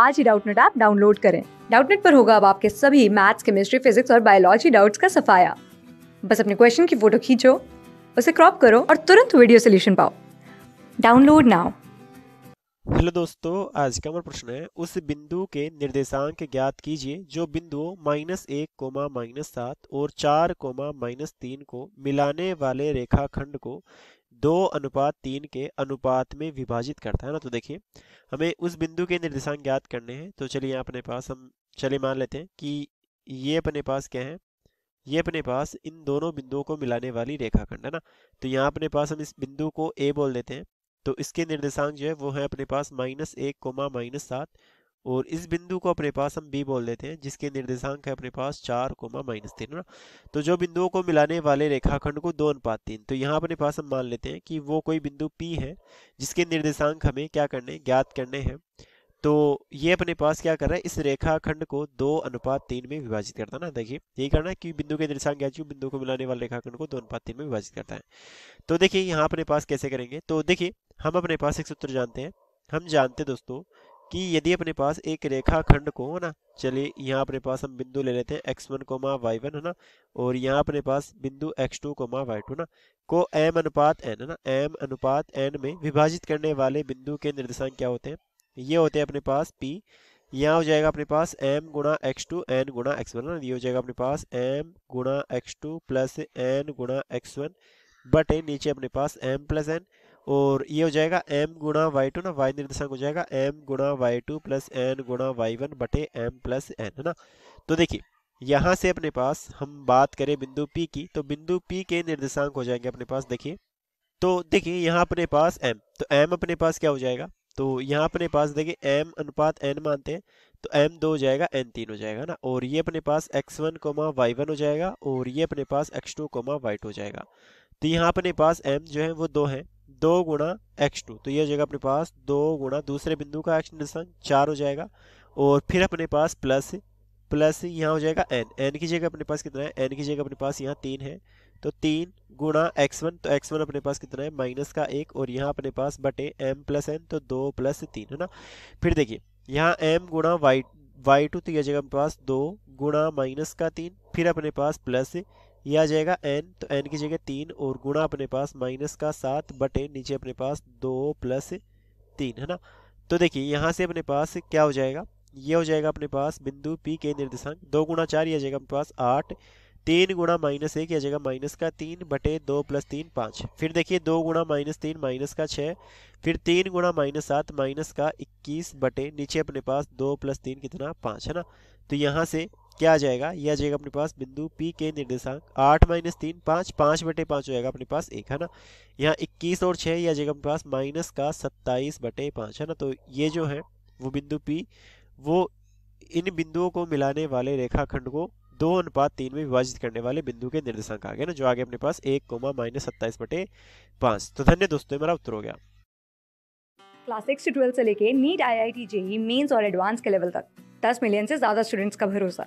आज ही Doubtnut app download करें डाउटनेट पर होगा अब आपके सभी मैथ्स केमिस्ट्री फिजिक्स और बायोलॉजी डाउट्स का सफाया बस अपने क्वेश्चन की फोटो खींचो उसे क्रॉप करो और तुरंत वीडियो सोल्यूशन पाओ डाउनलोड नाउ हेलो दोस्तों आज का हमारा प्रश्न है उस बिंदु के निर्देशांक ज्ञात कीजिए जो बिंदु माइनस एक कोमा माइनस सात और चार कोमा माइनस तीन को मिलाने वाले रेखाखंड को दो अनुपात तीन के अनुपात में विभाजित करता है ना तो देखिए हमें उस बिंदु के निर्देशांक ज्ञात करने हैं तो चलिए यहाँ अपने पास हम चलिए मान लेते हैं कि ये अपने पास क्या है ये अपने पास इन दोनों बिंदुओं को मिलाने वाली रेखाखंड है ना तो यहाँ अपने पास हम इस बिंदु को ए बोल देते हैं तो इसके निर्देशांक जो है वो है अपने पास माइनस एक कोमा माइनस सात और इस बिंदु को अपने पास हम बी बोल देते हैं जिसके निर्देशांक है अपने पास चार कोमा माइनस तीन ना तो जो बिंदुओं को मिलाने वाले रेखाखंड को दो अनुपात तीन तो यहाँ अपने पास हम मान लेते हैं कि वो कोई बिंदु पी है जिसके निर्देशांक हमें क्या करने ज्ञात करने हैं तो ये अपने पास क्या कर रहा है इस रेखाखंड को दो अनुपात तीन में विभाजित करता है ना देखिए यही करना है कि बिंदु के निर्देशांक ज्ञात बिंदु को मिलाने वाले रेखाखंड को दो अनुपात तीन में विभाजित करता है तो देखिए यहाँ अपने पास कैसे करेंगे तो देखिए हम अपने पास एक सूत्र जानते हैं हम जानते दोस्तों कि यदि अपने पास एक रेखा खंड को है ना चलिए यहाँ अपने पास हम बिंदु ले लेते हैं X one comma Y one है ना और यहाँ अपने पास बिंदु X two comma Y two ना को एम अनुपात एन है ना एम अनुपात एन में विभाजित करने वाले बिंदु के निर्देशांक क्या होते हैं ये होते हैं अपने पास पी यहाँ हो जाएगा अपने पास एम गुणा एक्स टू एन गुणा एक्स वन ये हो जाएगा अपने पास एम गुणा एक्स टू प्लस एन गुणा एक्स वन बटे नीचे अपने पास एम प्लस एन और ये हो जाएगा m गुणा वाई टू ना वाई निर्देशांक हो जाएगा m गुणा वाई टू प्लस एन गुणा वाई वन बटे एम प्लस एन है ना तो देखिए यहाँ से अपने पास हम बात करें बिंदु P की तो बिंदु P के निर्देशांक हो जाएंगे अपने पास देखिए तो देखिए यहाँ अपने पास m तो m अपने पास क्या हो जाएगा तो यहाँ अपने पास देखिए m अनुपात n मानते हैं तो m दो हो जाएगा n तीन हो जाएगा ना और ये अपने पास x1 one comma Y one हो जाएगा और ये अपने पास x2 two comma Y two हो जाएगा तो यहाँ अपने पास m जो है वो दो है दो गुणा एक्स टू तो ये हो जाएगा अपने पास दो गुणा दूसरे बिंदु का एक्स निशान चार हो जाएगा और फिर अपने पास प्लस प्लस यहाँ हो जाएगा एन एन की जगह अपने पास कितना है एन की जगह अपने पास यहाँ तीन है तो तीन गुणा एक्स वन तो एक्स वन अपने पास कितना है माइनस का एक और यहाँ अपने पास बटे एम प्लस एन तो दो प्लस तीन है ना फिर देखिए यहाँ एम गुणा वाई वाई टू तो यह जगह अपने पास दो गुणा माइनस का तीन फिर अपने पास प्लस ये आ जाएगा एन तो एन की जगह तीन और गुणा अपने पास माइनस का सात बटे नीचे अपने पास दो प्लस तीन है ना तो देखिए यहाँ से अपने पास क्या हो जाएगा ये हो जाएगा अपने पास बिंदु पी के निर्देशांक दो गुणा चार ही आ जाएगा अपने पास आठ तीन गुणा माइनस एक आ जाएगा माइनस का तीन बटे दो प्लस तीन पाँच फिर देखिए दो गुणा माइनस तीन माइनस का छः फिर तीन गुणा माइनस सात माइनस का इक्कीस बटे नीचे अपने पास दो प्लस तीन कितना पाँच है ना तो यहाँ से क्या आ जाएगा यह आ जाएगा अपने पास बिंदु P के निर्देशांक आठ माइनस तीन पाँच पाँच बटे पाँच हो जाएगा अपने पास एक है ना यहाँ इक्कीस और छः यह आ जाएगा अपने पास माइनस का सत्ताईस बटे पाँच है ना तो ये जो है वो बिंदु P वो इन बिंदुओं को मिलाने वाले रेखाखंड को दो अनुपात तीन में विभाजित करने वाले बिंदु के निर्देशांक आ गए ना जो आगे अपने पास एक कोमा माइनस सत्ताईस बटे पाँच तो धन्य दोस्तों मेरा उत्तर हो गया क्लास सिक्स से ट्वेल्थ से लेके NEET I I T JEE और एडवांस के लेवल तक दस मिलियन से ज़्यादा स्टूडेंट्स का भरोसा